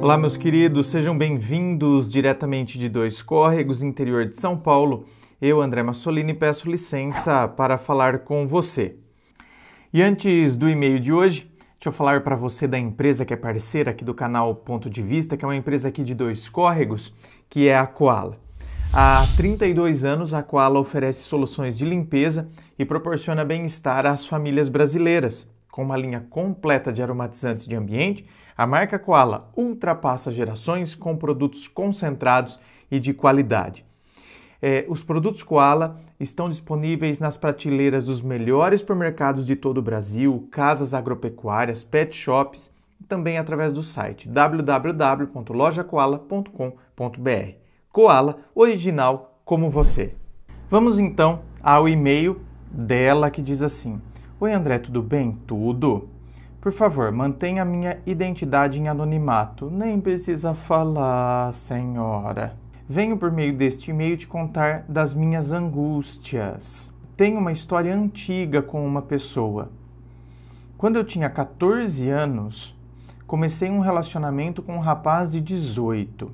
Olá, meus queridos, sejam bem-vindos diretamente de Dois Córregos, interior de São Paulo. Eu, André Massolini, peço licença para falar com você. E antes do e-mail de hoje, deixa eu falar para você da empresa que é parceira aqui do canal Ponto de Vista, que é uma empresa aqui de Dois Córregos, que é a Koala. Há 32 anos, a Koala oferece soluções de limpeza e proporciona bem-estar às famílias brasileiras. Com uma linha completa de aromatizantes de ambiente, a marca Koala ultrapassa gerações com produtos concentrados e de qualidade. É, os produtos Koala estão disponíveis nas prateleiras dos melhores supermercados de todo o Brasil, casas agropecuárias, pet shops e também através do site www.lojacoala.com.br. Koala, original como você. Vamos então ao e-mail dela que diz assim: Oi André, tudo bem? Tudo? Por favor, mantenha minha identidade em anonimato. Nem precisa falar, senhora. Venho por meio deste e-mail te contar das minhas angústias. Tenho uma história antiga com uma pessoa. Quando eu tinha 14 anos, comecei um relacionamento com um rapaz de 18.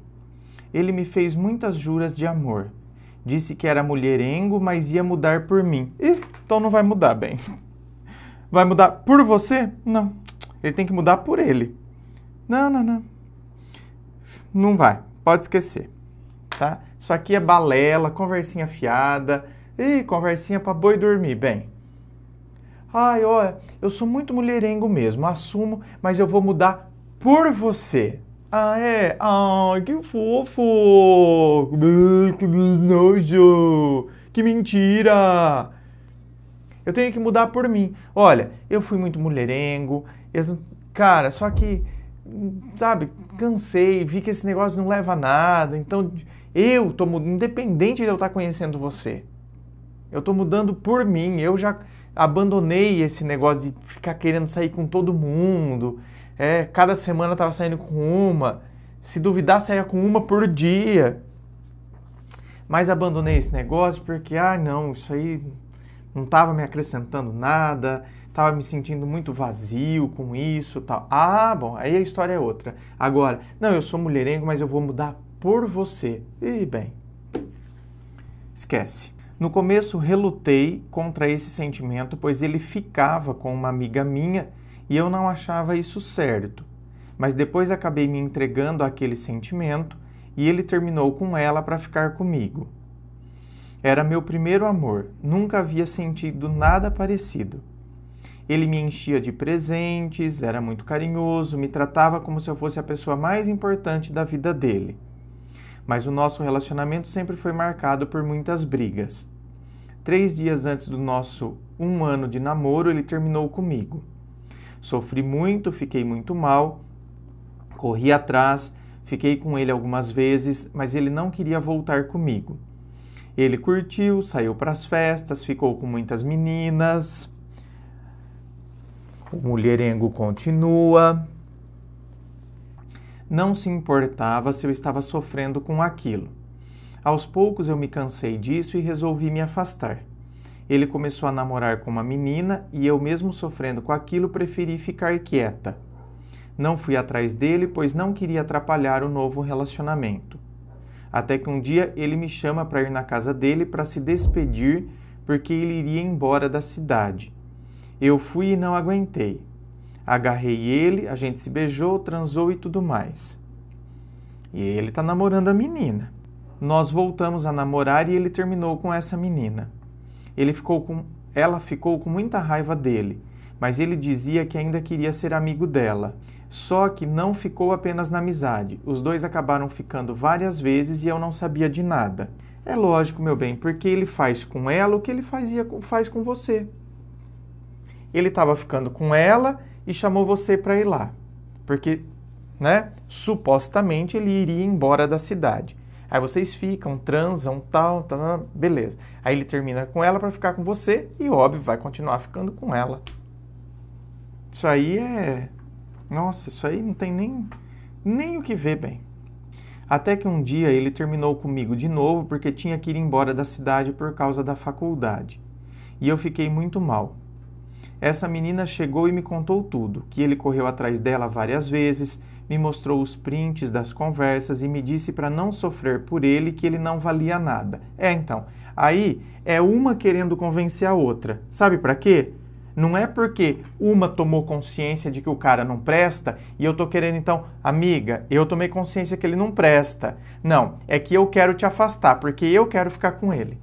Ele me fez muitas juras de amor. Disse que era mulherengo, mas ia mudar por mim. Ih, então não vai mudar bem. Vai mudar por você? Não. Ele tem que mudar por ele. Não, não, não. Não vai. Pode esquecer. Tá? Isso aqui é balela, conversinha fiada. e conversinha para boi dormir. Bem. Ai, olha, eu sou muito mulherengo mesmo, assumo, mas eu vou mudar por você. Ah, é? Ai, que fofo! Que nojo! Que mentira! Eu tenho que mudar por mim. Olha, eu fui muito mulherengo, eu, cara, só que, sabe, cansei, vi que esse negócio não leva a nada, então eu tô mudando, independente de eu estar tá conhecendo você. Eu tô mudando por mim, eu já abandonei esse negócio de ficar querendo sair com todo mundo. É, cada semana eu tava saindo com uma. Se duvidar, saía com uma por dia. Mas abandonei esse negócio porque, ah, não, isso aí não estava me acrescentando nada, estava me sentindo muito vazio com isso tal. Ah, bom, aí a história é outra. Agora, não, eu sou mulherengo, mas eu vou mudar por você. E bem, esquece. No começo relutei contra esse sentimento, pois ele ficava com uma amiga minha e eu não achava isso certo. Mas depois acabei me entregando àquele sentimento e ele terminou com ela para ficar comigo. Era meu primeiro amor, nunca havia sentido nada parecido. Ele me enchia de presentes, era muito carinhoso, me tratava como se eu fosse a pessoa mais importante da vida dele. Mas o nosso relacionamento sempre foi marcado por muitas brigas. Três dias antes do nosso um ano de namoro, ele terminou comigo. Sofri muito, fiquei muito mal, corri atrás, fiquei com ele algumas vezes, mas ele não queria voltar comigo. Ele curtiu, saiu para as festas, ficou com muitas meninas. O mulherengo continua. Não se importava se eu estava sofrendo com aquilo. Aos poucos eu me cansei disso e resolvi me afastar. Ele começou a namorar com uma menina e eu, mesmo sofrendo com aquilo, preferi ficar quieta. Não fui atrás dele, pois não queria atrapalhar o novo relacionamento. Até que um dia ele me chama para ir na casa dele para se despedir, porque ele iria embora da cidade. Eu fui e não aguentei. Agarrei ele, a gente se beijou, transou e tudo mais. E ele está namorando a menina. Nós voltamos a namorar e ele terminou com essa menina. Ele ficou com ela ficou com muita raiva dele mas ele dizia que ainda queria ser amigo dela. Só que não ficou apenas na amizade. Os dois acabaram ficando várias vezes e eu não sabia de nada. É lógico, meu bem, porque ele faz com ela o que ele fazia, faz com você. Ele estava ficando com ela e chamou você para ir lá, porque, né, supostamente ele iria embora da cidade. Aí vocês ficam, transam, tal, tal, beleza. Aí ele termina com ela para ficar com você e, óbvio, vai continuar ficando com ela. Isso aí é. Nossa, isso aí não tem nem, nem o que ver bem. Até que um dia ele terminou comigo de novo porque tinha que ir embora da cidade por causa da faculdade. E eu fiquei muito mal. Essa menina chegou e me contou tudo: que ele correu atrás dela várias vezes, me mostrou os prints das conversas e me disse para não sofrer por ele que ele não valia nada. É então, aí é uma querendo convencer a outra. Sabe para quê? Não é porque uma tomou consciência de que o cara não presta e eu tô querendo então, amiga, eu tomei consciência que ele não presta. Não, é que eu quero te afastar porque eu quero ficar com ele.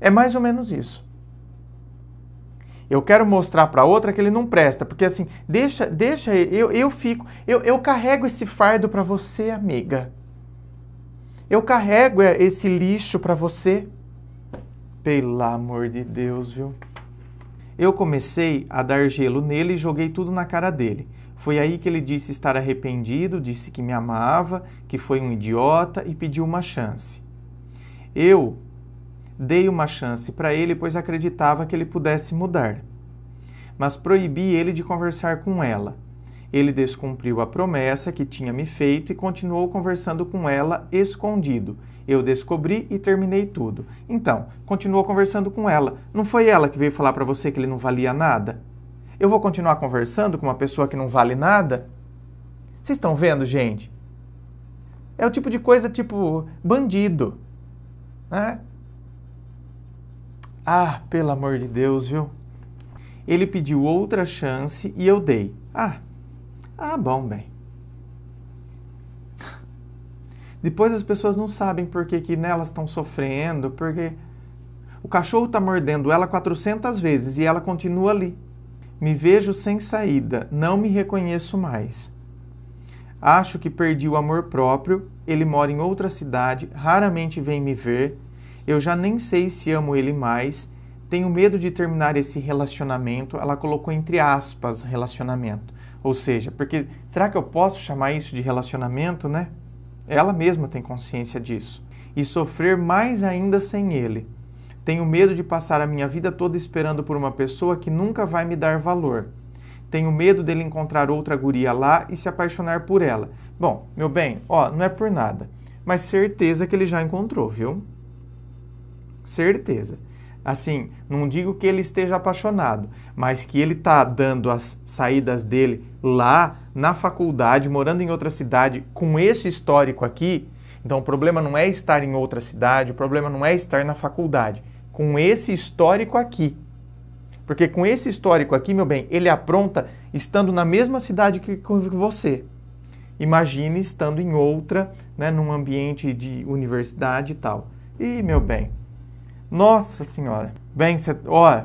É mais ou menos isso. Eu quero mostrar para outra que ele não presta, porque assim, deixa, deixa eu, eu fico, eu, eu carrego esse fardo para você, amiga. Eu carrego é, esse lixo para você. Pelo amor de Deus, viu? Eu comecei a dar gelo nele e joguei tudo na cara dele. Foi aí que ele disse estar arrependido, disse que me amava, que foi um idiota e pediu uma chance. Eu dei uma chance para ele, pois acreditava que ele pudesse mudar. Mas proibi ele de conversar com ela. Ele descumpriu a promessa que tinha me feito e continuou conversando com ela escondido. Eu descobri e terminei tudo. Então, continuou conversando com ela. Não foi ela que veio falar para você que ele não valia nada? Eu vou continuar conversando com uma pessoa que não vale nada? Vocês estão vendo, gente? É o tipo de coisa tipo bandido, né? Ah, pelo amor de Deus, viu? Ele pediu outra chance e eu dei. Ah, ah, bom, bem. Depois as pessoas não sabem por que, que nelas estão sofrendo, porque o cachorro está mordendo ela 400 vezes e ela continua ali. Me vejo sem saída, não me reconheço mais. Acho que perdi o amor próprio, ele mora em outra cidade, raramente vem me ver, eu já nem sei se amo ele mais, tenho medo de terminar esse relacionamento. Ela colocou entre aspas relacionamento. Ou seja, porque será que eu posso chamar isso de relacionamento, né? Ela mesma tem consciência disso. E sofrer mais ainda sem ele. Tenho medo de passar a minha vida toda esperando por uma pessoa que nunca vai me dar valor. Tenho medo dele encontrar outra guria lá e se apaixonar por ela. Bom, meu bem, ó, não é por nada, mas certeza que ele já encontrou, viu? Certeza assim, não digo que ele esteja apaixonado, mas que ele está dando as saídas dele lá na faculdade, morando em outra cidade, com esse histórico aqui. Então o problema não é estar em outra cidade, o problema não é estar na faculdade, com esse histórico aqui. Porque com esse histórico aqui, meu bem, ele apronta estando na mesma cidade que você. Imagine estando em outra, né, num ambiente de universidade e tal. E, meu bem, nossa Senhora. Bem, cê, ó,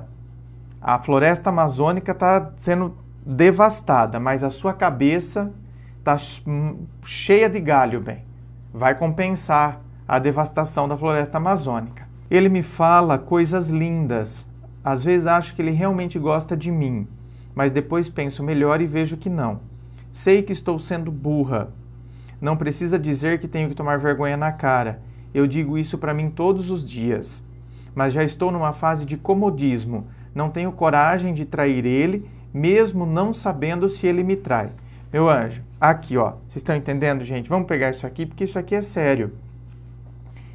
a floresta amazônica está sendo devastada, mas a sua cabeça está hum, cheia de galho, bem. Vai compensar a devastação da floresta amazônica. Ele me fala coisas lindas. Às vezes acho que ele realmente gosta de mim, mas depois penso melhor e vejo que não. Sei que estou sendo burra. Não precisa dizer que tenho que tomar vergonha na cara. Eu digo isso para mim todos os dias mas já estou numa fase de comodismo. Não tenho coragem de trair ele, mesmo não sabendo se ele me trai. Meu anjo, aqui ó, vocês estão entendendo, gente? Vamos pegar isso aqui porque isso aqui é sério.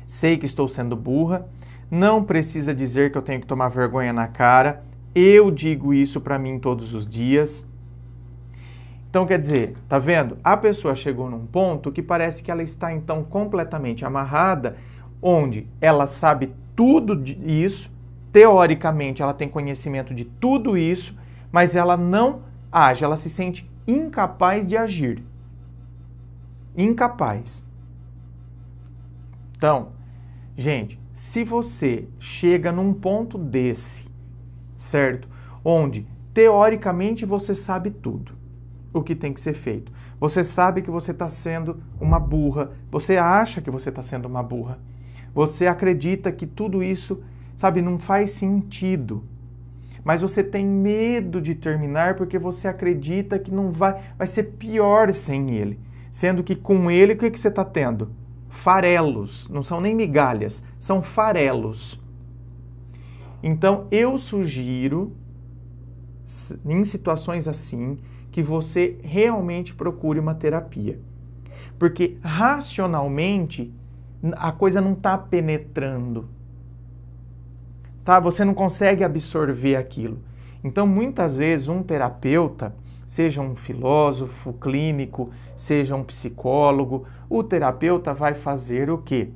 Sei que estou sendo burra, não precisa dizer que eu tenho que tomar vergonha na cara. Eu digo isso para mim todos os dias. Então, quer dizer, tá vendo? A pessoa chegou num ponto que parece que ela está então completamente amarrada, onde ela sabe tudo isso, teoricamente ela tem conhecimento de tudo isso, mas ela não age, ela se sente incapaz de agir. Incapaz. Então, gente, se você chega num ponto desse, certo? Onde teoricamente você sabe tudo o que tem que ser feito. Você sabe que você está sendo uma burra, você acha que você está sendo uma burra você acredita que tudo isso, sabe, não faz sentido. Mas você tem medo de terminar porque você acredita que não vai, vai ser pior sem ele. Sendo que com ele, o que, que você está tendo? Farelos. Não são nem migalhas, são farelos. Então, eu sugiro, em situações assim, que você realmente procure uma terapia. Porque racionalmente a coisa não está penetrando. Tá? Você não consegue absorver aquilo. Então, muitas vezes, um terapeuta, seja um filósofo clínico, seja um psicólogo, o terapeuta vai fazer o quê?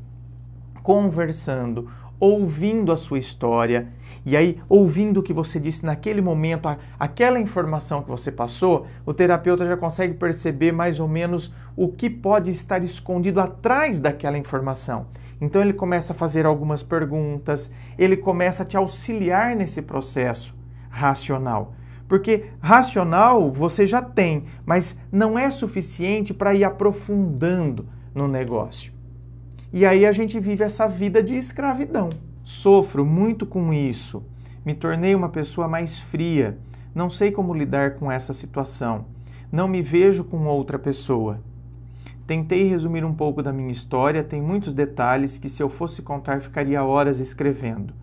Conversando ouvindo a sua história, e aí ouvindo o que você disse naquele momento, a, aquela informação que você passou, o terapeuta já consegue perceber mais ou menos o que pode estar escondido atrás daquela informação. Então ele começa a fazer algumas perguntas, ele começa a te auxiliar nesse processo racional. Porque racional você já tem, mas não é suficiente para ir aprofundando no negócio. E aí a gente vive essa vida de escravidão. Sofro muito com isso. Me tornei uma pessoa mais fria. Não sei como lidar com essa situação. Não me vejo com outra pessoa. Tentei resumir um pouco da minha história, tem muitos detalhes que, se eu fosse contar, ficaria horas escrevendo.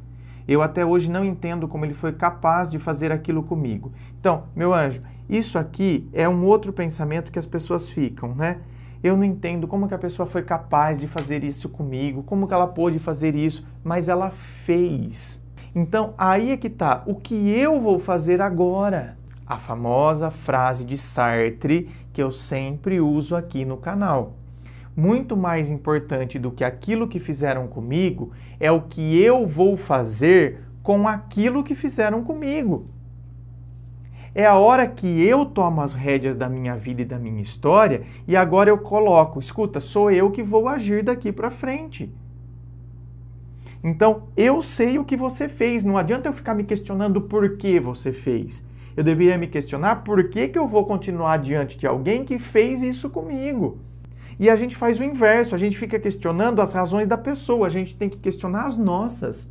Eu até hoje não entendo como ele foi capaz de fazer aquilo comigo. Então, meu anjo, isso aqui é um outro pensamento que as pessoas ficam, né? Eu não entendo como que a pessoa foi capaz de fazer isso comigo, como que ela pôde fazer isso, mas ela fez. Então aí é que tá, o que eu vou fazer agora? A famosa frase de Sartre que eu sempre uso aqui no canal. Muito mais importante do que aquilo que fizeram comigo é o que eu vou fazer com aquilo que fizeram comigo. É a hora que eu tomo as rédeas da minha vida e da minha história e agora eu coloco, escuta, sou eu que vou agir daqui para frente. Então, eu sei o que você fez, não adianta eu ficar me questionando por que você fez. Eu deveria me questionar por que, que eu vou continuar diante de alguém que fez isso comigo. E a gente faz o inverso, a gente fica questionando as razões da pessoa, a gente tem que questionar as nossas.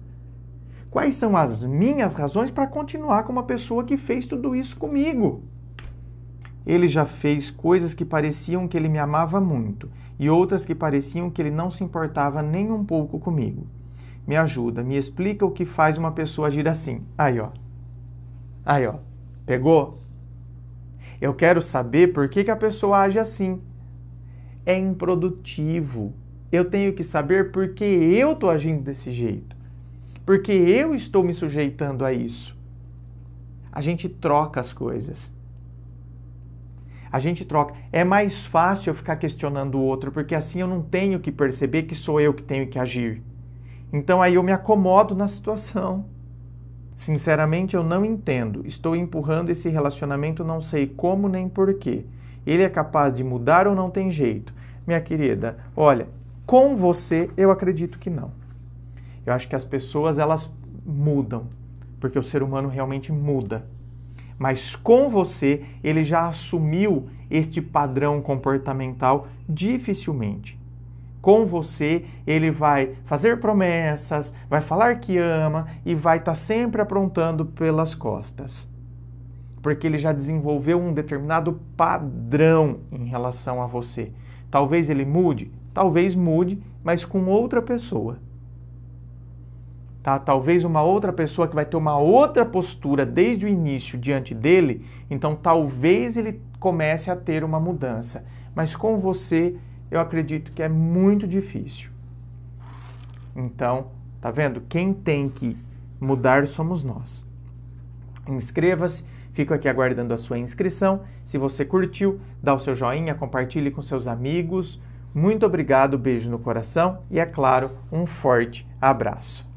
Quais são as minhas razões para continuar com uma pessoa que fez tudo isso comigo? Ele já fez coisas que pareciam que ele me amava muito e outras que pareciam que ele não se importava nem um pouco comigo. Me ajuda, me explica o que faz uma pessoa agir assim. Aí, ó. Aí, ó. Pegou? Eu quero saber por que, que a pessoa age assim. É improdutivo. Eu tenho que saber por que eu tô agindo desse jeito porque eu estou me sujeitando a isso. A gente troca as coisas. A gente troca. É mais fácil eu ficar questionando o outro, porque assim eu não tenho que perceber que sou eu que tenho que agir. Então aí eu me acomodo na situação. Sinceramente, eu não entendo. Estou empurrando esse relacionamento, não sei como nem porquê. Ele é capaz de mudar ou não tem jeito? Minha querida, olha, com você eu acredito que não. Eu acho que as pessoas elas mudam, porque o ser humano realmente muda. Mas com você, ele já assumiu este padrão comportamental dificilmente. Com você, ele vai fazer promessas, vai falar que ama e vai estar tá sempre aprontando pelas costas. Porque ele já desenvolveu um determinado padrão em relação a você. Talvez ele mude, talvez mude, mas com outra pessoa tá? Talvez uma outra pessoa que vai ter uma outra postura desde o início diante dele, então talvez ele comece a ter uma mudança. Mas com você, eu acredito que é muito difícil. Então, tá vendo? Quem tem que mudar somos nós. Inscreva-se, fico aqui aguardando a sua inscrição. Se você curtiu, dá o seu joinha, compartilhe com seus amigos. Muito obrigado, beijo no coração e, é claro, um forte abraço.